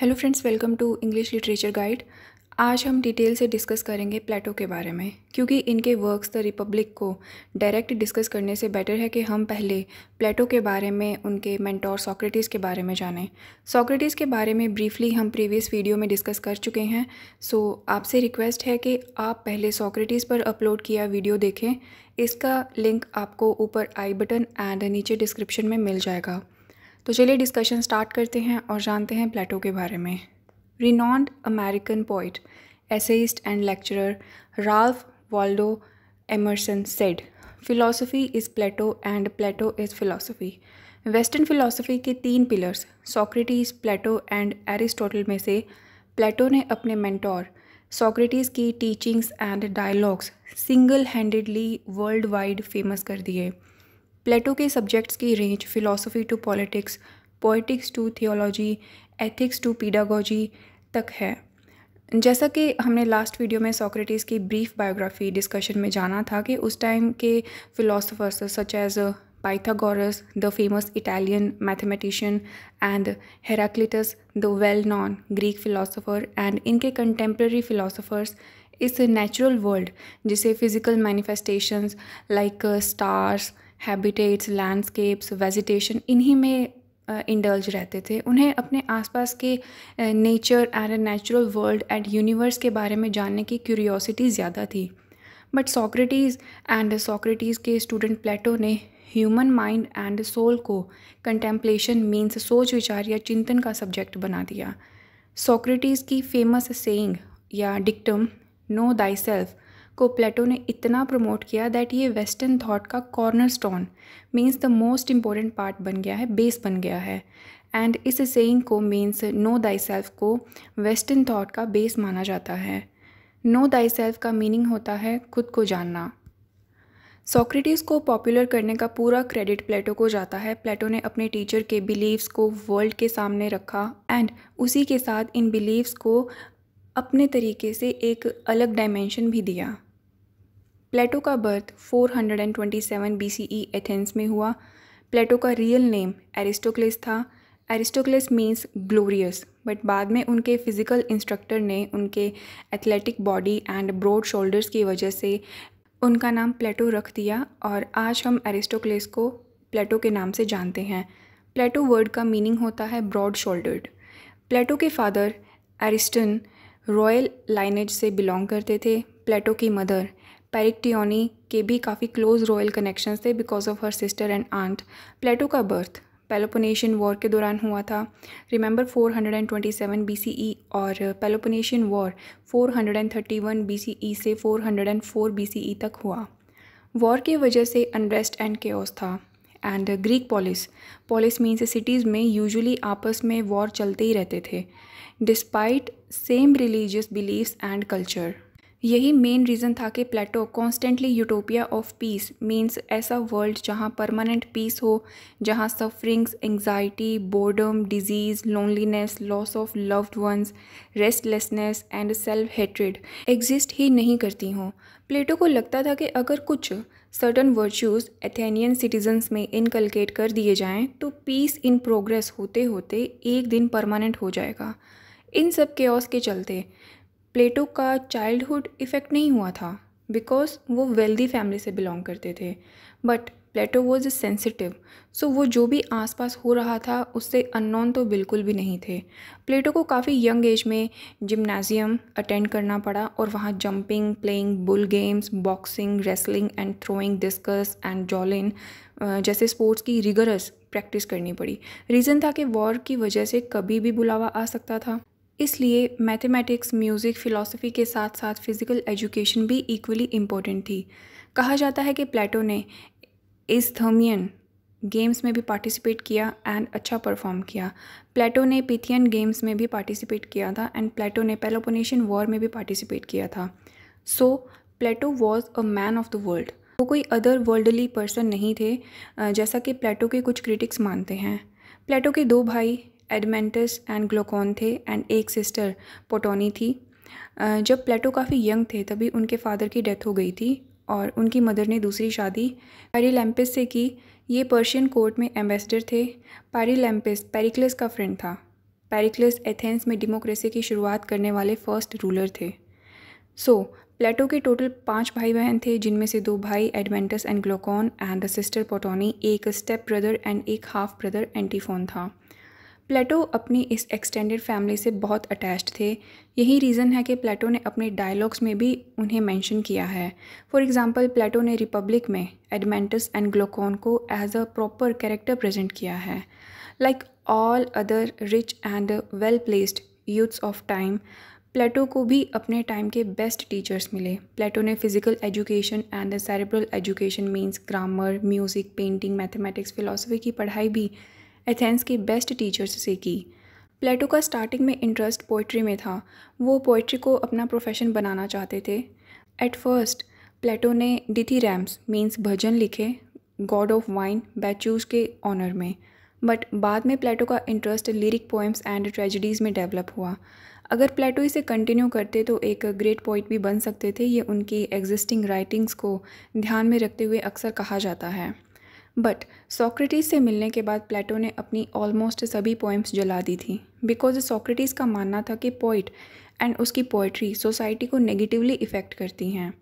Hello friends welcome to English literature guide आज हम detail से डिस्कस करेंगे प्लेटो के बारे में क्योंकि इनके वर्क्स द रिपब्लिक को डायरेक्ट डिस्कस करने से बेटर है कि हम पहले प्लेटो के बारे में उनके मेंटोर सॉक्रेटिस के बारे में जानें सॉक्रेटिस के बारे में ब्रीफली हम प्रीवियस वीडियो में डिस्कस कर चुके हैं सो आपसे रिक्वेस्ट है कि आप पहले सॉक्रेटिस पर अपलोड किया वीडियो देखें इसका लिंक आपको ऊपर आई बटन एंड नीचे डिस्क्रिप्शन में मिल जाएगा तो चलिए डिस्कशन स्टार्ट करते हैं और जानते हैं प्लेटो के बारे में renowned American poet essayist and lecturer Ralph Waldo Emerson said philosophy is Plato and Plato is philosophy western philosophy के तीन pillars Socrates Plato and Aristotle में से प्लेटो ने अपने मेंटोर सॉक्रेटिस की teachings and dialogues single handedly world wide famous कर दिए Plato के सब्जेक्ट्स की range philosophy to politics poetics to theology ethics to pedagogy तक है जैसा कि हमने लास्ट वीडियो में सॉक्रेटिस की ब्रीफ बायोग्राफी डिस्कशन में जाना था कि उस टाइम के philosophers such as Pythagoras the famous Italian mathematician and Heraclitus the well known Greek philosopher and इनके कंटेम्प्रेरी फिलोसोफर्स इस नेचुरल वर्ल्ड जिसे physical manifestations like stars habitats landscapes vegetation इन्हीं में इंडल्ज रहते थे उन्हें अपने आसपास के nature and natural world and universe के बारे में जानने की क्यूरियोसिटी ज़्यादा थी बट सॉक्रेटीज़ एंड सॉक्रेटीज़ के स्टूडेंट प्लेटो ने ह्यूमन माइंड एंड सोल को कंटेम्पलेशन मीन्स सोच विचार या चिंतन का सब्जेक्ट बना दिया सॉक्रेटीज़ की फेमस सेइंग या डिक्टम नो दाई सेल्फ़ को प्लेटो ने इतना प्रमोट किया दैट ये वेस्टर्न थाट का cornerstone means the most important part बन गया है बेस बन गया है एंड इस सेइंग को मीन्स नो दाई सेल्फ को वेस्टर्न थाट का बेस माना जाता है नो दाई सेल्फ का मीनिंग होता है खुद को जानना सॉक्रेटिस को पॉपुलर करने का पूरा क्रेडिट प्लेटो को जाता है प्लेटो ने अपने टीचर के बिलीव्स को वर्ल्ड के सामने रखा एंड उसी के साथ इन बिलीव्स को अपने तरीके से एक अलग डायमेंशन भी दिया प्लेटो का बर्थ 427 बीसीई एथेंस में हुआ प्लेटो का रियल नेम एरिस्टोक्लेस था एरिस्टोक्लेस मीन्स ग्लोरियस बट बाद में उनके फिज़िकल इंस्ट्रक्टर ने उनके athletic body and broad shoulders की वजह से उनका नाम प्लेटो रख दिया और आज हम एरिस्टोक्लेस को प्लेटो के नाम से जानते हैं प्लेटो वर्ड का मीनिंग होता है ब्रॉड शोल्डर्ड प्लेटो के फादर एरिस्टन रॉयल लाइनेज से बिलोंग करते थे प्लेटो की मदर पेरिक्टियोनी के भी काफ़ी क्लोज रॉयल कनेक्शंस थे because of her sister and aunt Plato का बर्थ पेलोपोनेशियन वॉर के दौरान हुआ था रिमेंबर 427 बीसीई और पेलोपोनेशियन वॉर 431 बीसीई से 404 बीसीई e तक हुआ वॉर की वजह से अनरेस्ट एंड केओस था and Greek polis polis means cities में यूजुअली आपस में वॉर चलते ही रहते थे despite same religious beliefs and culture यही मेन रीज़न था कि Plato constantly utopia of peace means ऐसा वर्ल्ड जहाँ परमानेंट पीस हो जहाँ sufferings anxiety boredom disease loneliness loss of loved ones restlessness and self hatred exist ही नहीं करती हों प्लेटो को लगता था कि अगर कुछ सर्टन वर्च्यूज़ एथेनियन सिटीजन्स में इनकलकेट कर दिए जाएँ तो पीस इन प्रोग्रेस होते होते एक दिन परमानेंट हो जाएगा इन सब के के चलते प्लेटो का चाइल्डहुड इफ़ेक्ट नहीं हुआ था बिकॉज वो वेल्दी फैमिली से बिलोंग करते थे but Plato was sensitive so वो जो भी आसपास हो रहा था उससे अननोन तो बिल्कुल भी नहीं थे प्लेटो को काफ़ी यंग एज में जिम्नाजियम अटेंड करना पड़ा और वहाँ jumping playing ball games boxing wrestling and throwing discus and javelin जैसे स्पोर्ट्स की रिगरस प्रैक्टिस करनी पड़ी रीज़न था कि वॉर की वजह से कभी भी बुलावा आ सकता था इसलिए मैथमेटिक्स म्यूज़िक फ़िलासफ़ी के साथ साथ फ़िज़िकल एजुकेशन भी इक्वली इम्पोर्टेंट थी कहा जाता है कि प्लेटो ने इस थर्मियन गेम्स में भी पार्टिसिपेट किया एंड अच्छा परफॉर्म किया प्लेटो ने पिथियन गेम्स में भी पार्टिसिपेट किया था एंड प्लेटो ने पेलोपोनेशियन वॉर में भी पार्टिसिपेट किया था so Plato was a man of the world वो कोई अदर वर्ल्डली पर्सन नहीं थे जैसा कि प्लेटो के कुछ क्रिटिक्स मानते हैं प्लेटो के दो भाई एडमेंटस एंड ग्लोकॉन थे एंड एक सिस्टर पोटोनी थी जब प्लेटो काफ़ी यंग थे तभी उनके फादर की डेथ हो गई थी और उनकी मदर ने दूसरी शादी पेरीलैम्पिस से की ये पर्शियन कोर्ट में एम्बेसडर थे पेरीलैम्पिस पेरिक्लस का फ्रेंड था पेरिक्लस एथेंस में डेमोक्रेसी की शुरुआत करने वाले फर्स्ट रूलर थे सो so, प्लेटो के टोटल पांच भाई बहन थे जिनमें से दो भाई Adeimantus and Glaucon and the sister Potone एक स्टेप ब्रदर एंड एक हाफ ब्रदर एंटीफोन था प्लेटो अपनी इस एक्सटेंडेड फैमिली से बहुत अटैच्ड थे यही रीज़न है कि प्लेटो ने अपने डायलॉग्स में भी उन्हें मेंशन किया है फॉर एग्जांपल प्लेटो ने रिपब्लिक में एडमेंटस एंड ग्लोकोन को as a proper character present किया है like all other rich and well placed youths of time Plato को भी अपने टाइम के बेस्ट टीचर्स मिले प्लेटो ने physical education and the cerebral education means grammar music painting mathematics philosophy की पढ़ाई भी एथेंस के बेस्ट टीचर्स से की प्लेटो का स्टार्टिंग में इंटरेस्ट पोइट्री में था वो पोइट्री को अपना प्रोफेशन बनाना चाहते थे एट फर्स्ट प्लेटो ने डिथी रैम्स मीन्स भजन लिखे गॉड ऑफ वाइन बैचूज के ऑनर में बट बाद में प्लेटो का interest lyric poems and tragedies में डेवलप हुआ अगर प्लेटो इसे कंटिन्यू करते तो एक ग्रेट पोइट भी बन सकते थे ये उनकी एग्जिस्टिंग राइटिंग्स को ध्यान में रखते हुए अक्सर कहा जाता है बट सॉक्रेटिस से मिलने के बाद प्लेटो ने अपनी ऑलमोस्ट सभी पोएम्स जला दी थी बिकॉज सॉक्रेटिस का मानना था कि पोइट एंड उसकी पोइट्री सोसाइटी को नेगेटिवली इफ़ेक्ट करती हैं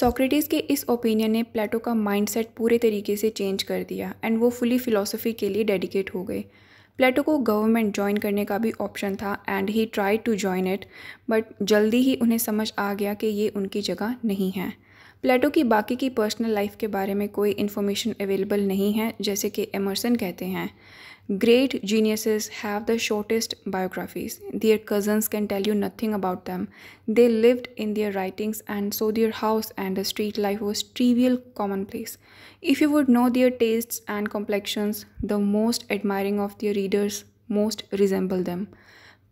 सॉक्रेटिस के इस ओपिनियन ने प्लेटो का माइंडसेट पूरे तरीके से चेंज कर दिया एंड वो फुली फ़िलोसफी के लिए डेडिकेट हो गए प्लेटो को गवर्नमेंट ज्वाइन करने का भी ऑप्शन था and he try to join it but जल्दी ही उन्हें समझ आ गया कि ये उनकी जगह नहीं है प्लेटो की बाकी की पर्सनल लाइफ के बारे में कोई इन्फॉर्मेशन अवेलेबल नहीं है जैसे कि एमरसन कहते हैं great geniuses have the shortest biographies their cousins can tell you nothing about them they lived in their writings and so their house and the street life was trivial common place if you would know their taste and complexions the most admiring of their readers most resemble them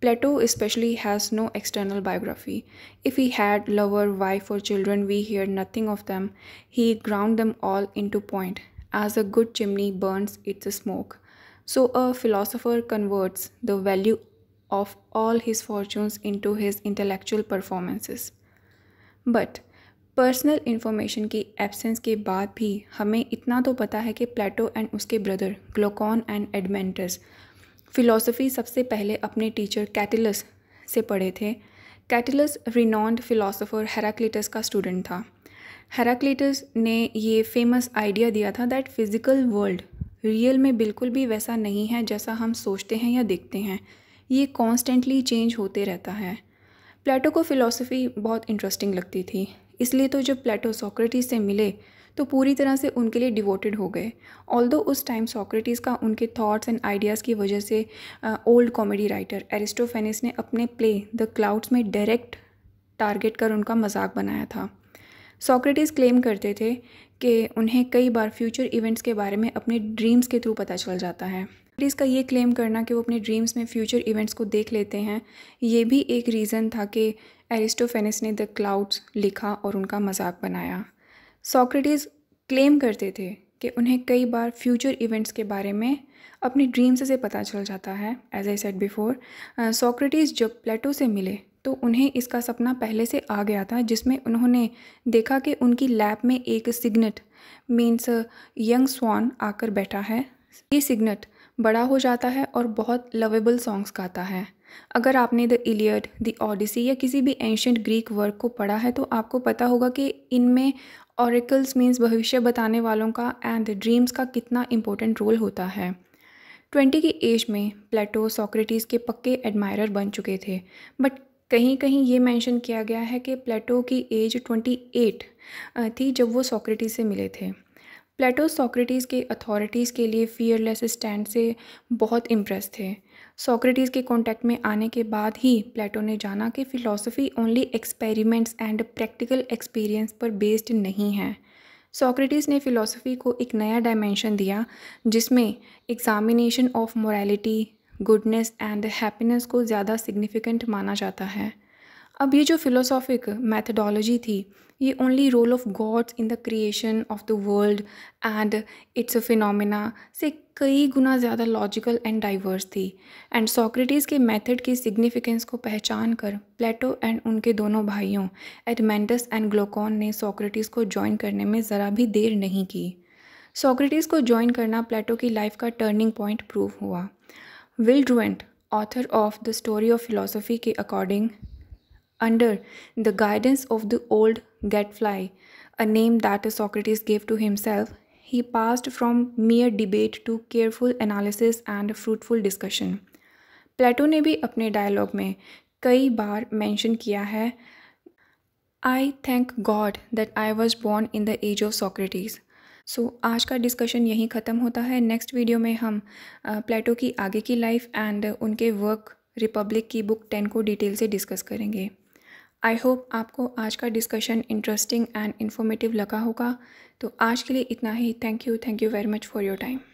Plato especially has no external biography. If he had lover, wife or children, we hear nothing of them. He ground them all into point. As a good chimney burns its smoke. So a philosopher converts the value of all his fortunes into his intellectual performances. But personal information की absence के बाद भी हमें इतना तो पता है कि प्लेटो एंड उसके brother Glaucon and Adeimantus philosophy सबसे पहले अपने टीचर कैटिलस से पढ़े थे कैटिलस रिनॉन्ड फ़िलोसोफ़र हेराक्लिटस का स्टूडेंट था हेराक्लिटस ने ये फेमस आइडिया दिया था दैट फिज़िकल वर्ल्ड रियल में बिल्कुल भी वैसा नहीं है जैसा हम सोचते हैं या देखते हैं ये कॉन्स्टेंटली चेंज होते रहता है प्लेटो को फ़िलोसफ़ी बहुत इंटरेस्टिंग लगती थी इसलिए तो जब प्लेटो सोक्रेटिस से मिले तो पूरी तरह से उनके लिए डिवोटेड हो गए ऑल उस टाइम सॉक्रेटिस का उनके थाट्स एंड आइडियाज़ की वजह से ओल्ड कॉमेडी राइटर एरिस्टोफेनिस ने अपने प्ले द क्लाउड्स में डायरेक्ट टारगेट कर उनका मजाक बनाया था सॉक्रेटिस क्लेम करते थे कि उन्हें कई बार फ्यूचर इवेंट्स के बारे में अपने ड्रीम्स के थ्रू पता चल जाता है सॉक्रेटिस का ये क्लेम करना कि वो अपने ड्रीम्स में फ्यूचर इवेंट्स को देख लेते हैं ये भी एक रीज़न था कि एरिस्टोफेनिस ने द क्लाउड्स लिखा और उनका मजाक बनाया सॉक्रेटिस क्लेम करते थे कि उन्हें कई बार फ्यूचर इवेंट्स के बारे में अपनी ड्रीम्स से पता चल जाता है as I said before Socrates जब प्लेटो से मिले तो उन्हें इसका सपना पहले से आ गया था जिसमें उन्होंने देखा कि उनकी लैब में एक सिग्नेट मीन्स यंग स्वान आकर बैठा है ये सिग्नेट बड़ा हो जाता है और बहुत लवेबल सॉन्ग्स गाता है अगर आपने द इलियड द ऑडिसी या किसी भी एंशंट ग्रीक वर्क को पढ़ा है तो आपको पता होगा कि इनमें ऑरिकल्स मीन्स भविष्य बताने वालों का एंड ड्रीम्स का कितना इम्पोर्टेंट रोल होता है ट्वेंटी की एज में प्लेटो सॉक्रेटिस के पक्के एडमायरर बन चुके थे बट कहीं कहीं ये मेंशन किया गया है कि प्लेटो की एज ट्वेंटी एट थी जब वो सॉक्रेटिस से मिले थे प्लेटो सॉक्रेटिस के अथॉरिटीज़ के लिए फियरलेस स्टैंड से बहुत इम्प्रेस थे सॉक्रेटिस के कॉन्टैक्ट में आने के बाद ही प्लेटो ने जाना कि philosophy only experiments and practical experience पर बेस्ड नहीं है सॉक्रेटिस ने फ़िलासफ़ी को एक नया डायमेंशन दिया जिसमें examination of morality goodness and happiness को ज़्यादा सिग्निफिकेंट माना जाता है अब ये जो फिलोसॉफिक मैथडोलॉजी थी ये only role of gods in the creation of the world and it's a phenomena से कई गुना ज़्यादा लॉजिकल एंड डाइवर्स थी एंड सॉक्रेटिस के मेथड की सिग्निफिकेंस को पहचान कर प्लेटो एंड उनके दोनों भाइयों एडमेंडस एंड ग्लोकॉन ने सॉक्रेटिस को ज्वाइन करने में ज़रा भी देर नहीं की सॉक्रेटिस को ज्वाइन करना प्लेटो की लाइफ का टर्निंग पॉइंट प्रूव हुआ Will Durant author of the story of philosophy के according under the guidance of the old gadfly, a name that Socrates gave to himself, he passed from mere debate to careful analysis and fruitful discussion. Plato ने भी अपने dialogue में कई बार mention किया है I thank God that I was born in the age of Socrates so so, आज का discussion यहीं ख़त्म होता है नेक्स्ट वीडियो में हम प्लेटो की आगे की लाइफ एंड उनके वर्क रिपब्लिक की बुक टेन को डिटेल से डिस्कस करेंगे आई होप आपको आज का डिस्कशन इंटरेस्टिंग एंड इन्फॉर्मेटिव लगा होगा तो आज के लिए इतना ही thank you thank you very much for your time